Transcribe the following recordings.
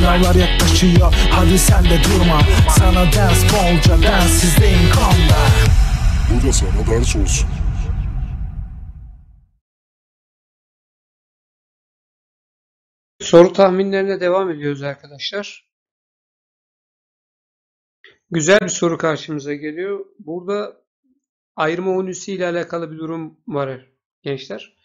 Sınavlar yaklaşıyor hadi sen de durma Sana ders bolca densizliğin kanla Bu da sana ders olsun Soru tahminlerine devam ediyoruz arkadaşlar. Güzel bir soru karşımıza geliyor. Burada ayırma unisi ile alakalı bir durum var gençler.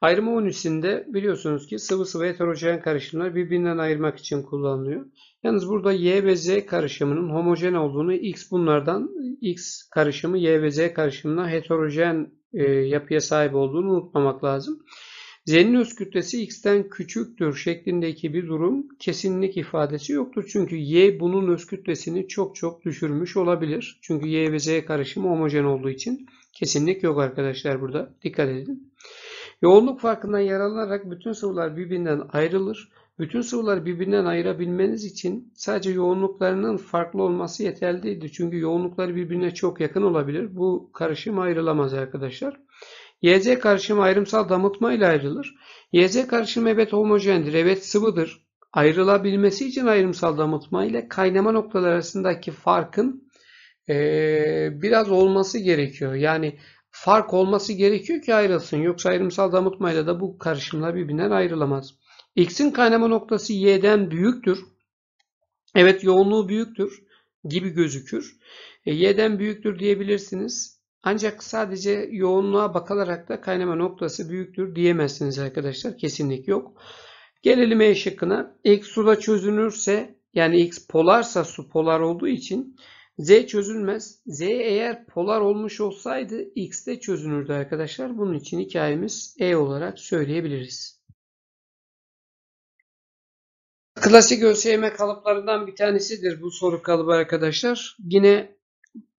Ayrıma unüsünde biliyorsunuz ki sıvı sıvı heterojen karışımlar birbirinden ayırmak için kullanılıyor. Yalnız burada Y ve Z karışımının homojen olduğunu X bunlardan X karışımı Y ve Z karışımına heterojen e, yapıya sahip olduğunu unutmamak lazım. Z'nin öz kütlesi X'ten küçüktür şeklindeki bir durum kesinlik ifadesi yoktur. Çünkü Y bunun öz kütlesini çok çok düşürmüş olabilir. Çünkü Y ve Z karışımı homojen olduğu için kesinlik yok arkadaşlar burada. Dikkat edin. Yoğunluk farkından yararlanarak bütün sıvılar birbirinden ayrılır. Bütün sıvıları birbirinden ayırabilmeniz için sadece yoğunluklarının farklı olması yeterli değildir. Çünkü yoğunlukları birbirine çok yakın olabilir. Bu karışım ayrılamaz arkadaşlar. YZ karışımı ayrımsal damıtma ile ayrılır. YZ karışımı evet homojendir, evet sıvıdır. Ayrılabilmesi için ayrımsal damıtma ile kaynama noktaları arasındaki farkın ee, biraz olması gerekiyor. Yani fark olması gerekiyor ki ayrılsın. Yoksa ayrımsal damıtmayla da bu karışımlar birbirinden ayrılamaz. X'in kaynama noktası Y'den büyüktür. Evet yoğunluğu büyüktür gibi gözükür. E, Y'den büyüktür diyebilirsiniz. Ancak sadece yoğunluğa bakılarak da kaynama noktası büyüktür diyemezsiniz arkadaşlar. Kesinlik yok. Gelelim E şıkkına. X suda çözünürse yani X polarsa su polar olduğu için Z çözülmez. Z eğer polar olmuş olsaydı X de çözünürdü arkadaşlar. Bunun için hikayemiz E olarak söyleyebiliriz. Klasik ÖSYM kalıplarından bir tanesidir bu soru kalıbı arkadaşlar. Yine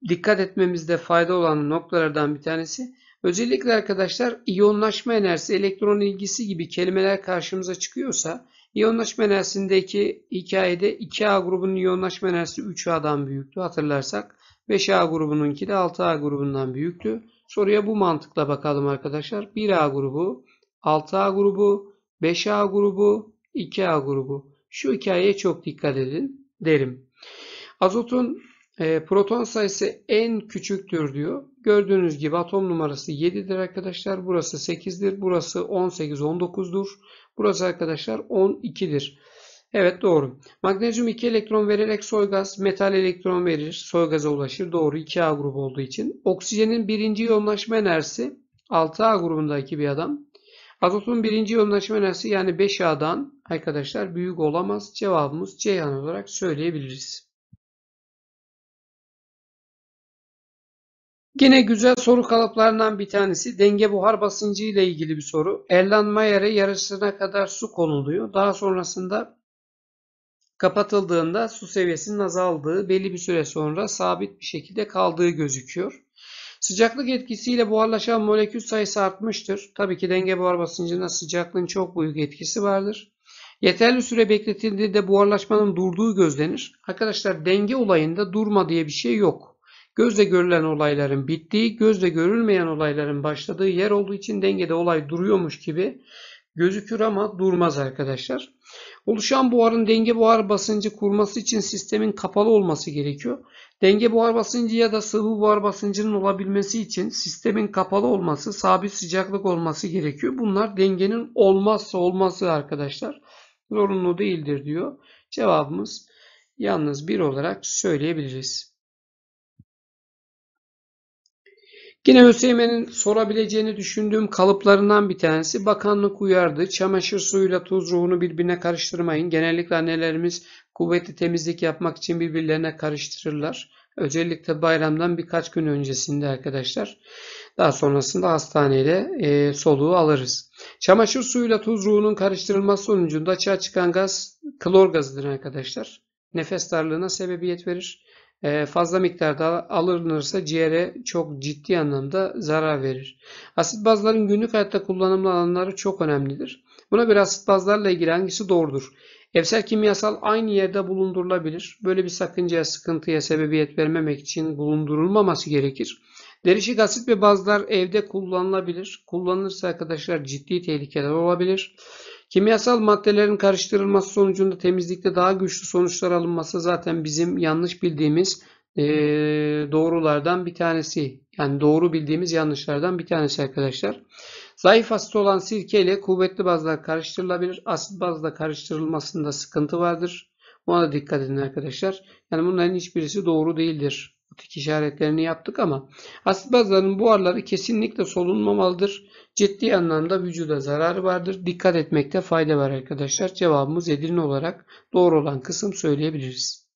dikkat etmemizde fayda olan noktalardan bir tanesi. Özellikle arkadaşlar iyonlaşma enerjisi, elektron ilgisi gibi kelimeler karşımıza çıkıyorsa İyonlaşma enerjisindeki hikayede 2A grubunun iyonlaşma enerjisi 3A'dan büyüktü hatırlarsak. 5A grubununki de 6A grubundan büyüktü. Soruya bu mantıkla bakalım arkadaşlar. 1A grubu, 6A grubu, 5A grubu, 2A grubu. Şu hikayeye çok dikkat edin derim. Azotun e, proton sayısı en küçüktür diyor. Gördüğünüz gibi atom numarası 7'dir arkadaşlar. Burası 8'dir. Burası 18, 19'dur. Burası arkadaşlar 12'dir. Evet doğru. Magnezyum 2 elektron vererek gaz, metal elektron verir, soygaza ulaşır. Doğru 2A grubu olduğu için. Oksijenin birinci yoğunlaşma enerjisi 6A grubundaki bir adam. Azotun birinci yoğunlaşma enerjisi yani 5A'dan arkadaşlar büyük olamaz. Cevabımız C Ceyhan olarak söyleyebiliriz. Yine güzel soru kalıplarından bir tanesi denge buhar basıncı ile ilgili bir soru. Erlan Mayer'e yarısına kadar su konuluyor. Daha sonrasında kapatıldığında su seviyesinin azaldığı belli bir süre sonra sabit bir şekilde kaldığı gözüküyor. Sıcaklık etkisiyle buharlaşan molekül sayısı artmıştır. Tabii ki denge buhar basıncına sıcaklığın çok büyük etkisi vardır. Yeterli süre bekletildiğinde buharlaşmanın durduğu gözlenir. Arkadaşlar denge olayında durma diye bir şey yok. Gözle görülen olayların bittiği, gözle görülmeyen olayların başladığı yer olduğu için dengede olay duruyormuş gibi gözükür ama durmaz arkadaşlar. Oluşan buharın denge buhar basıncı kurması için sistemin kapalı olması gerekiyor. Denge buhar basıncı ya da sıvı buhar basıncının olabilmesi için sistemin kapalı olması, sabit sıcaklık olması gerekiyor. Bunlar dengenin olmazsa olması arkadaşlar. Zorunlu değildir diyor. Cevabımız yalnız bir olarak söyleyebiliriz. Yine ÖSYM'nin sorabileceğini düşündüğüm kalıplarından bir tanesi bakanlık uyardı. Çamaşır suyuyla tuz ruhunu birbirine karıştırmayın. Genellikle annelerimiz kuvvetli temizlik yapmak için birbirlerine karıştırırlar. Özellikle bayramdan birkaç gün öncesinde arkadaşlar. Daha sonrasında hastaneyle e, soluğu alırız. Çamaşır suyuyla tuz ruhunun karıştırılması sonucunda açığa çıkan gaz klor gazıdır arkadaşlar. Nefes darlığına sebebiyet verir. Ee, fazla miktarda alınırsa ciğere çok ciddi anlamda zarar verir. Asit bazların günlük hayatta kullanımlı alanları çok önemlidir. Buna göre asit bazlarla ilgili hangisi doğrudur? Evsel kimyasal aynı yerde bulundurulabilir. Böyle bir sakıncaya, sıkıntıya sebebiyet vermemek için bulundurulmaması gerekir. Derişik asit ve bazlar evde kullanılabilir. Kullanılırsa arkadaşlar ciddi tehlikeler olabilir. Kimyasal maddelerin karıştırılması sonucunda temizlikte daha güçlü sonuçlar alınması zaten bizim yanlış bildiğimiz e, doğrulardan bir tanesi. Yani doğru bildiğimiz yanlışlardan bir tanesi arkadaşlar. Zayıf asit olan sirke ile kuvvetli bazlar karıştırılabilir. Asit bazla karıştırılmasında sıkıntı vardır. Buna da dikkat edin arkadaşlar. Yani bunların hiçbirisi doğru değildir. Tık işaretlerini yaptık ama asit bazların buharları kesinlikle solunmamalıdır. Ciddi anlamda vücuda zararı vardır. Dikkat etmekte fayda var arkadaşlar. Cevabımız Edirne olarak doğru olan kısım söyleyebiliriz.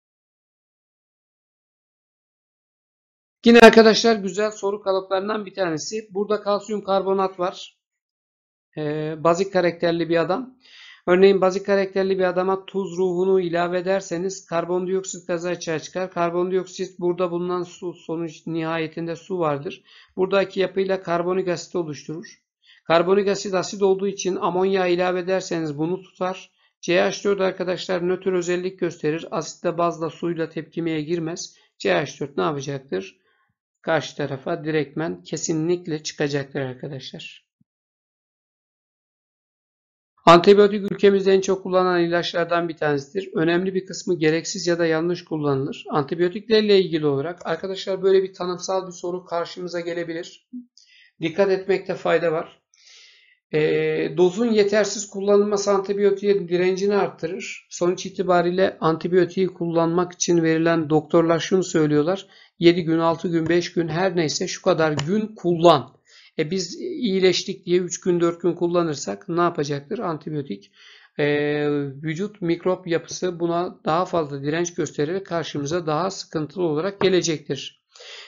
Yine arkadaşlar güzel soru kalıplarından bir tanesi. Burada kalsiyum karbonat var. Ee, bazik karakterli bir adam. Örneğin bazik karakterli bir adama tuz ruhunu ilave ederseniz karbondioksit gazı açığa çıkar. Karbondioksit burada bulunan su sonuç nihayetinde su vardır. Buradaki yapıyla karbonik asit oluşturur. Karbonik asit asit olduğu için amonya ilave ederseniz bunu tutar. CH4 arkadaşlar nötr özellik gösterir. Asitle bazla suyla tepkimeye girmez. CH4 ne yapacaktır? Karşı tarafa direktmen kesinlikle çıkacaktır arkadaşlar. Antibiyotik ülkemizde en çok kullanılan ilaçlardan bir tanesidir. Önemli bir kısmı gereksiz ya da yanlış kullanılır. Antibiyotiklerle ilgili olarak arkadaşlar böyle bir tanımsal bir soru karşımıza gelebilir. Dikkat etmekte fayda var. E, dozun yetersiz kullanılması antibiyotiğe direncini arttırır. Sonuç itibariyle antibiyotiği kullanmak için verilen doktorlar şunu söylüyorlar. 7 gün, 6 gün, 5 gün her neyse şu kadar gün kullan. E biz iyileştik diye 3 gün 4 gün kullanırsak ne yapacaktır? Antibiyotik e, vücut mikrop yapısı buna daha fazla direnç göstererek karşımıza daha sıkıntılı olarak gelecektir.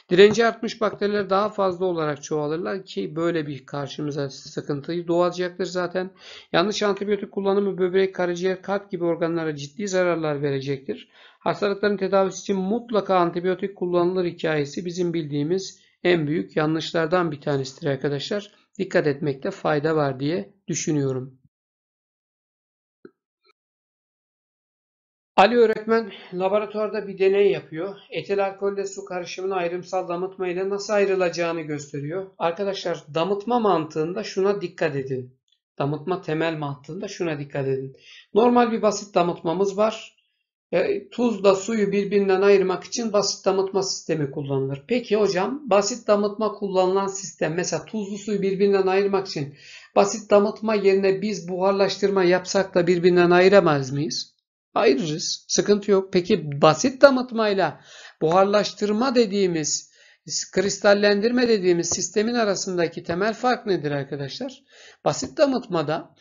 Direnci artmış bakteriler daha fazla olarak çoğalırlar ki böyle bir karşımıza sıkıntıyı doğacaktır zaten. Yanlış antibiyotik kullanımı böbrek, karaciğer, kalp gibi organlara ciddi zararlar verecektir. Hastalıkların tedavisi için mutlaka antibiyotik kullanılır hikayesi bizim bildiğimiz en büyük yanlışlardan bir tanesidir arkadaşlar. Dikkat etmekte fayda var diye düşünüyorum. Ali öğretmen laboratuvarda bir deney yapıyor. Etil alkolle su karışımını ayrımsal damıtma ile nasıl ayrılacağını gösteriyor. Arkadaşlar damıtma mantığında şuna dikkat edin. Damıtma temel mantığında şuna dikkat edin. Normal bir basit damıtmamız var. E, tuzla suyu birbirinden ayırmak için basit damıtma sistemi kullanılır. Peki hocam basit damıtma kullanılan sistem mesela tuzlu suyu birbirinden ayırmak için basit damıtma yerine biz buharlaştırma yapsak da birbirinden ayıramaz mıyız? Ayırırız. Sıkıntı yok. Peki basit damıtmayla buharlaştırma dediğimiz kristallendirme dediğimiz sistemin arasındaki temel fark nedir arkadaşlar? Basit damıtmada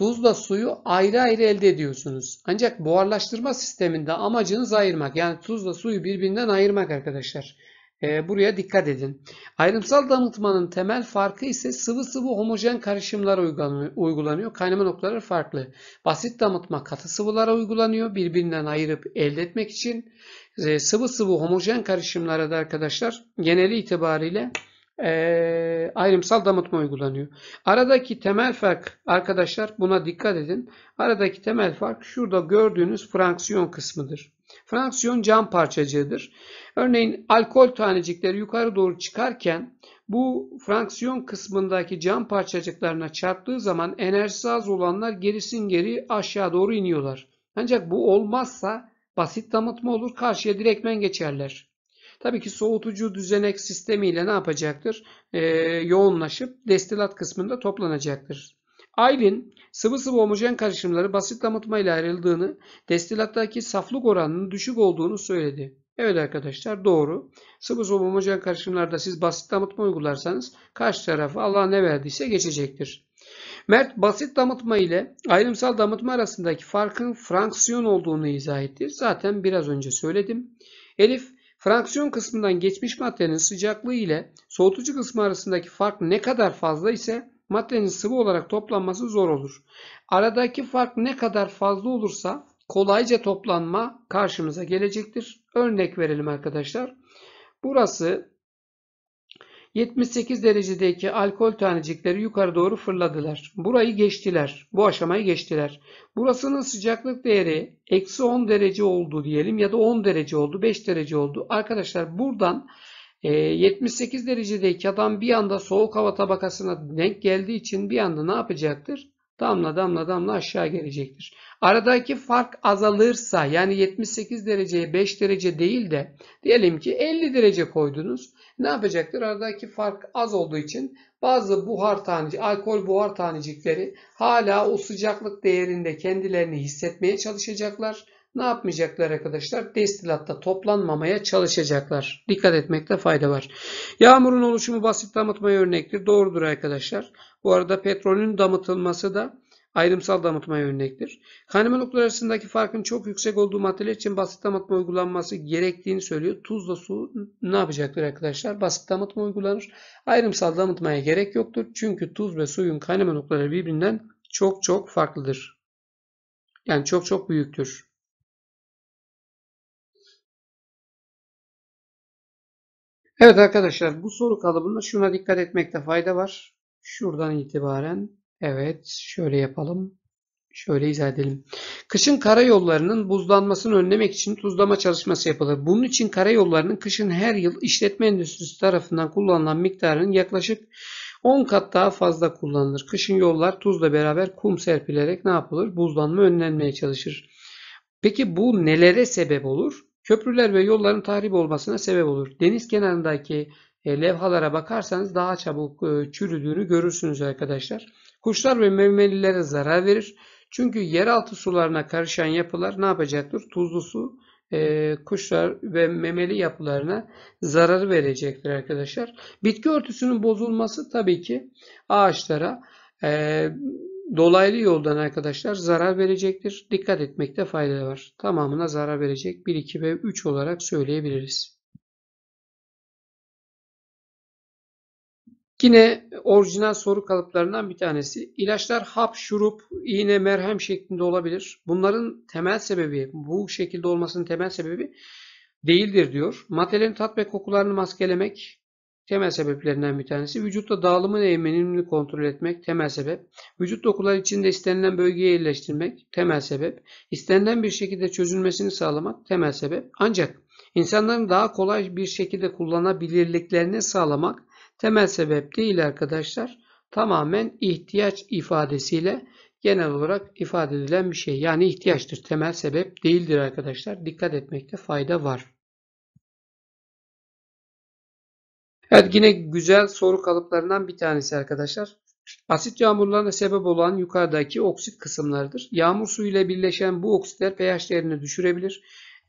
Tuzla suyu ayrı ayrı elde ediyorsunuz. Ancak buharlaştırma sisteminde amacınız ayırmak. Yani tuzla suyu birbirinden ayırmak arkadaşlar. E, buraya dikkat edin. Ayrımsal damıtmanın temel farkı ise sıvı sıvı homojen karışımlar uygulanıyor. Kaynama noktaları farklı. Basit damıtma katı sıvılara uygulanıyor. Birbirinden ayırıp elde etmek için. E, sıvı sıvı homojen karışımlara da arkadaşlar geneli itibariyle e, ayrımsal damıtma uygulanıyor. Aradaki temel fark arkadaşlar buna dikkat edin. Aradaki temel fark şurada gördüğünüz fraksiyon kısmıdır. Fraksiyon cam parçacığıdır. Örneğin alkol tanecikleri yukarı doğru çıkarken bu fraksiyon kısmındaki cam parçacıklarına çarptığı zaman enerjisi az olanlar gerisin geri aşağı doğru iniyorlar. Ancak bu olmazsa basit damıtma olur karşıya direkmen geçerler. Tabii ki soğutucu düzenek sistemiyle ne yapacaktır? E, yoğunlaşıp destilat kısmında toplanacaktır. Aylin sıvı sıvı homojen karışımları basit damıtma ile ayrıldığını, destilattaki saflık oranının düşük olduğunu söyledi. Evet arkadaşlar doğru. Sıvı sıvı homojen karışımlarda siz basit damıtma uygularsanız karşı tarafı Allah ne verdiyse geçecektir. Mert basit damıtma ile ayrımsal damıtma arasındaki farkın fraksiyon olduğunu izah etti. Zaten biraz önce söyledim. Elif Fraksiyon kısmından geçmiş maddenin sıcaklığı ile soğutucu kısmı arasındaki fark ne kadar fazla ise maddenin sıvı olarak toplanması zor olur. Aradaki fark ne kadar fazla olursa kolayca toplanma karşımıza gelecektir. Örnek verelim arkadaşlar. Burası 78 derecedeki alkol tanecikleri yukarı doğru fırladılar. Burayı geçtiler. Bu aşamayı geçtiler. Burasının sıcaklık değeri eksi 10 derece oldu diyelim ya da 10 derece oldu 5 derece oldu. Arkadaşlar buradan 78 e, derecedeki adam bir anda soğuk hava tabakasına denk geldiği için bir anda ne yapacaktır? damla damla damla aşağı gelecektir. Aradaki fark azalırsa yani 78 dereceye 5 derece değil de diyelim ki 50 derece koydunuz. Ne yapacaktır? Aradaki fark az olduğu için bazı buhar taneci, alkol buhar tanecikleri hala o sıcaklık değerinde kendilerini hissetmeye çalışacaklar ne yapmayacaklar arkadaşlar? Destilatta toplanmamaya çalışacaklar. Dikkat etmekte fayda var. Yağmurun oluşumu basit damıtmaya örnektir. Doğrudur arkadaşlar. Bu arada petrolün damıtılması da ayrımsal damıtmaya örnektir. Kaynamaluklar arasındaki farkın çok yüksek olduğu maddeler için basit damıtma uygulanması gerektiğini söylüyor. Tuzla su ne yapacaktır arkadaşlar? Basit damıtma uygulanır. Ayrımsal damıtmaya gerek yoktur. Çünkü tuz ve suyun kaynama noktaları birbirinden çok çok farklıdır. Yani çok çok büyüktür. Evet arkadaşlar bu soru kalıbında şuna dikkat etmekte fayda var. Şuradan itibaren evet şöyle yapalım. Şöyle izah edelim. Kışın karayollarının buzlanmasını önlemek için tuzlama çalışması yapılır. Bunun için karayollarının kışın her yıl işletme endüstrisi tarafından kullanılan miktarının yaklaşık 10 kat daha fazla kullanılır. Kışın yollar tuzla beraber kum serpilerek ne yapılır? Buzlanma önlenmeye çalışır. Peki bu nelere sebep olur? Köprüler ve yolların tahrip olmasına sebep olur. Deniz kenarındaki e, levhalara bakarsanız daha çabuk e, çürüdüğünü görürsünüz arkadaşlar. Kuşlar ve memelilere zarar verir. Çünkü yeraltı sularına karışan yapılar ne yapacaktır? Tuzlu su e, kuşlar ve memeli yapılarına zararı verecektir arkadaşlar. Bitki örtüsünün bozulması tabii ki ağaçlara e, dolaylı yoldan arkadaşlar zarar verecektir. Dikkat etmekte fayda var. Tamamına zarar verecek 1, 2 ve 3 olarak söyleyebiliriz. Yine orijinal soru kalıplarından bir tanesi. İlaçlar hap, şurup, iğne, merhem şeklinde olabilir. Bunların temel sebebi, bu şekilde olmasının temel sebebi değildir diyor. Maddelerin tat ve kokularını maskelemek, Temel sebeplerinden bir tanesi vücutta dağılımın eğimini kontrol etmek temel sebep. Vücut dokuları içinde istenilen bölgeye yerleştirmek temel sebep. İstenilen bir şekilde çözülmesini sağlamak temel sebep. Ancak insanların daha kolay bir şekilde kullanabilirliklerini sağlamak temel sebep değil arkadaşlar. Tamamen ihtiyaç ifadesiyle genel olarak ifade edilen bir şey. Yani ihtiyaçtır. Temel sebep değildir arkadaşlar. Dikkat etmekte fayda var. Evet yine güzel soru kalıplarından bir tanesi arkadaşlar. Asit yağmurlarına sebep olan yukarıdaki oksit kısımlarıdır. Yağmur suyuyla birleşen bu oksitler pH değerini düşürebilir.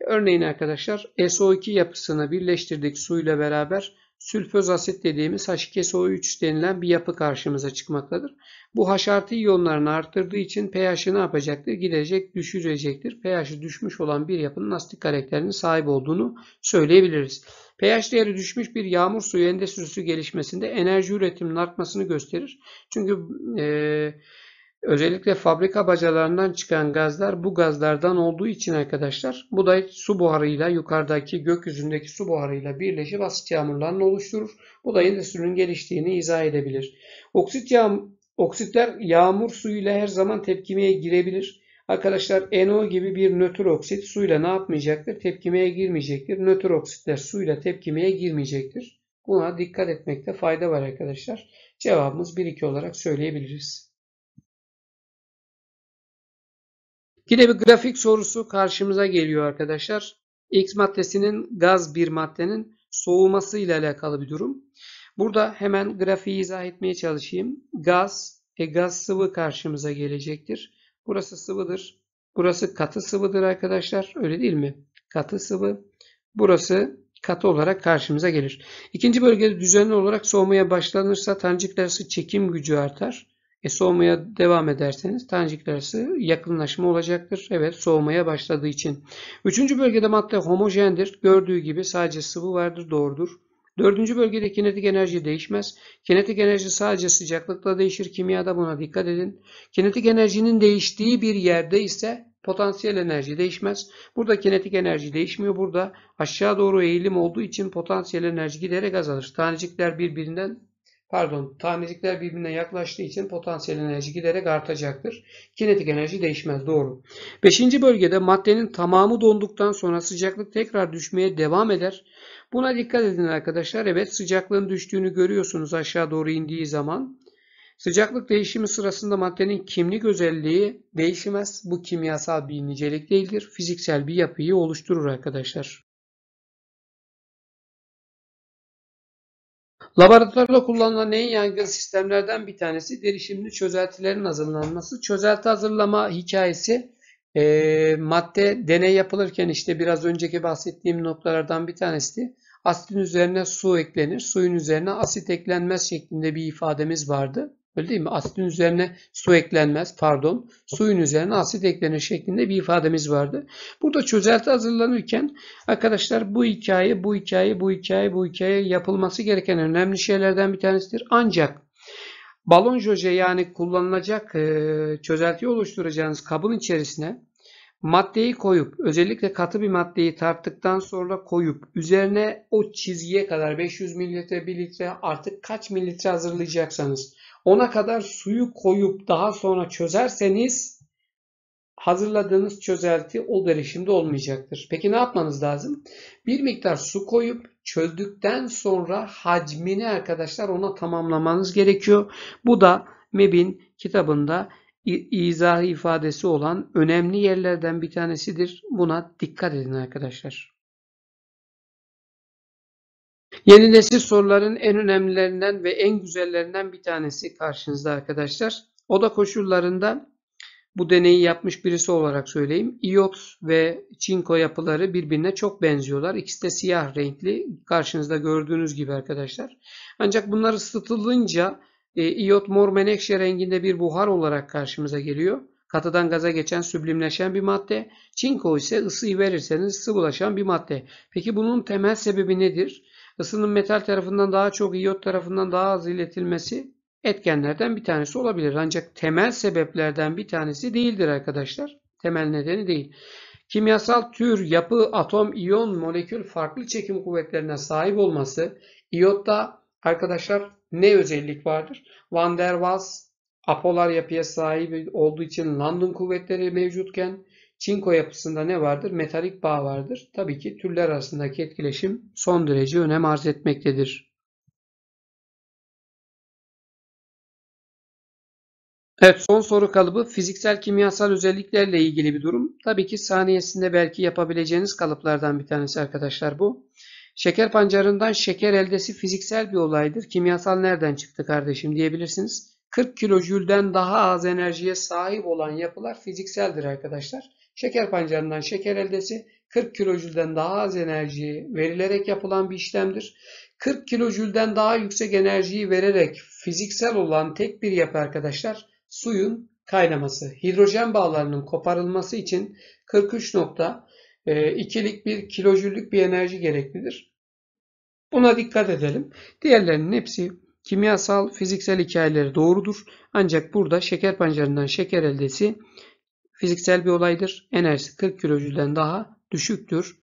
Örneğin arkadaşlar SO2 yapısını birleştirdik suyla beraber sülföz asit dediğimiz H2SO3 denilen bir yapı karşımıza çıkmaktadır. Bu H artı iyonlarını arttırdığı için pH'i ne yapacaktır? Gidecek, düşürecektir. pH'i düşmüş olan bir yapının asit karakterinin sahip olduğunu söyleyebiliriz. pH değeri düşmüş bir yağmur suyu endüstrisi gelişmesinde enerji üretiminin artmasını gösterir. Çünkü ee, Özellikle fabrika bacalarından çıkan gazlar bu gazlardan olduğu için arkadaşlar bu da su buharıyla yukarıdaki gökyüzündeki su buharıyla birleşip asit yağmurlarını oluşturur. Bu da endüstrinin geliştiğini izah edebilir. Oksit yağ, oksitler yağmur suyuyla her zaman tepkimeye girebilir. Arkadaşlar NO gibi bir nötr oksit suyla ne yapmayacaktır? Tepkimeye girmeyecektir. Nötr oksitler suyla tepkimeye girmeyecektir. Buna dikkat etmekte fayda var arkadaşlar. Cevabımız 1-2 olarak söyleyebiliriz. Yine bir grafik sorusu karşımıza geliyor arkadaşlar. X maddesinin gaz bir maddenin soğuması ile alakalı bir durum. Burada hemen grafiği izah etmeye çalışayım. Gaz, e gaz sıvı karşımıza gelecektir. Burası sıvıdır. Burası katı sıvıdır arkadaşlar. Öyle değil mi? Katı sıvı. Burası katı olarak karşımıza gelir. İkinci bölgede düzenli olarak soğumaya başlanırsa tanecik çekim gücü artar. E, soğumaya devam ederseniz tanecik arası yakınlaşma olacaktır. Evet soğumaya başladığı için. Üçüncü bölgede madde homojendir. Gördüğü gibi sadece sıvı vardır doğrudur. Dördüncü bölgede kinetik enerji değişmez. Kinetik enerji sadece sıcaklıkla değişir. Kimyada buna dikkat edin. Kinetik enerjinin değiştiği bir yerde ise potansiyel enerji değişmez. Burada kinetik enerji değişmiyor. Burada aşağı doğru eğilim olduğu için potansiyel enerji giderek azalır. Tanecikler birbirinden pardon tanecikler birbirine yaklaştığı için potansiyel enerji giderek artacaktır. Kinetik enerji değişmez doğru. Beşinci bölgede maddenin tamamı donduktan sonra sıcaklık tekrar düşmeye devam eder. Buna dikkat edin arkadaşlar. Evet sıcaklığın düştüğünü görüyorsunuz aşağı doğru indiği zaman. Sıcaklık değişimi sırasında maddenin kimlik özelliği değişmez. Bu kimyasal bir nicelik değildir. Fiziksel bir yapıyı oluşturur arkadaşlar. Laboratuvarda kullanılan en yaygın sistemlerden bir tanesi derişimli çözeltilerin hazırlanması. Çözelti hazırlama hikayesi e, madde deney yapılırken işte biraz önceki bahsettiğim noktalardan bir tanesi asitin üzerine su eklenir, suyun üzerine asit eklenmez şeklinde bir ifademiz vardı. Öyle değil mi? Asitin üzerine su eklenmez. Pardon. Suyun üzerine asit eklenir şeklinde bir ifademiz vardı. Burada çözelti hazırlanırken arkadaşlar bu hikaye, bu hikaye, bu hikaye, bu hikaye yapılması gereken önemli şeylerden bir tanesidir. Ancak balon joje yani kullanılacak e, çözeltiyi oluşturacağınız kabın içerisine maddeyi koyup özellikle katı bir maddeyi tarttıktan sonra koyup üzerine o çizgiye kadar 500 mililitre 1 litre artık kaç mililitre hazırlayacaksanız ona kadar suyu koyup daha sonra çözerseniz hazırladığınız çözelti o derişimde olmayacaktır. Peki ne yapmanız lazım? Bir miktar su koyup çözdükten sonra hacmini arkadaşlar ona tamamlamanız gerekiyor. Bu da MEB'in kitabında izah ifadesi olan önemli yerlerden bir tanesidir. Buna dikkat edin arkadaşlar. Yeni nesil soruların en önemlilerinden ve en güzellerinden bir tanesi karşınızda arkadaşlar. Oda koşullarında bu deneyi yapmış birisi olarak söyleyeyim. Iot ve çinko yapıları birbirine çok benziyorlar. İkisi de siyah renkli. Karşınızda gördüğünüz gibi arkadaşlar. Ancak bunlar ısıtılınca e, iyot mor menekşe renginde bir buhar olarak karşımıza geliyor. Katıdan gaza geçen süblimleşen bir madde. Çinko ise ısıyı verirseniz sıvılaşan bir madde. Peki bunun temel sebebi nedir? ısının metal tarafından daha çok iyot tarafından daha az iletilmesi etkenlerden bir tanesi olabilir. Ancak temel sebeplerden bir tanesi değildir arkadaşlar. Temel nedeni değil. Kimyasal tür, yapı, atom, iyon, molekül farklı çekim kuvvetlerine sahip olması iyotta arkadaşlar ne özellik vardır? Van der Waals apolar yapıya sahip olduğu için London kuvvetleri mevcutken Çinko yapısında ne vardır? Metalik bağ vardır. Tabii ki türler arasındaki etkileşim son derece önem arz etmektedir. Evet son soru kalıbı fiziksel kimyasal özelliklerle ilgili bir durum. Tabii ki saniyesinde belki yapabileceğiniz kalıplardan bir tanesi arkadaşlar bu. Şeker pancarından şeker eldesi fiziksel bir olaydır. Kimyasal nereden çıktı kardeşim diyebilirsiniz. 40 kilojülden daha az enerjiye sahip olan yapılar fizikseldir arkadaşlar. Şeker pancarından şeker eldesi 40 kilojülden daha az enerjiyi verilerek yapılan bir işlemdir. 40 kilojülden daha yüksek enerjiyi vererek fiziksel olan tek bir yapı arkadaşlar suyun kaynaması. Hidrojen bağlarının koparılması için 43.2'lik e, bir kilojüllük bir enerji gereklidir. Buna dikkat edelim. Diğerlerinin hepsi Kimyasal, fiziksel hikayeleri doğrudur. Ancak burada şeker pancarından şeker eldesi fiziksel bir olaydır. Enerjisi 40 kilojülden daha düşüktür.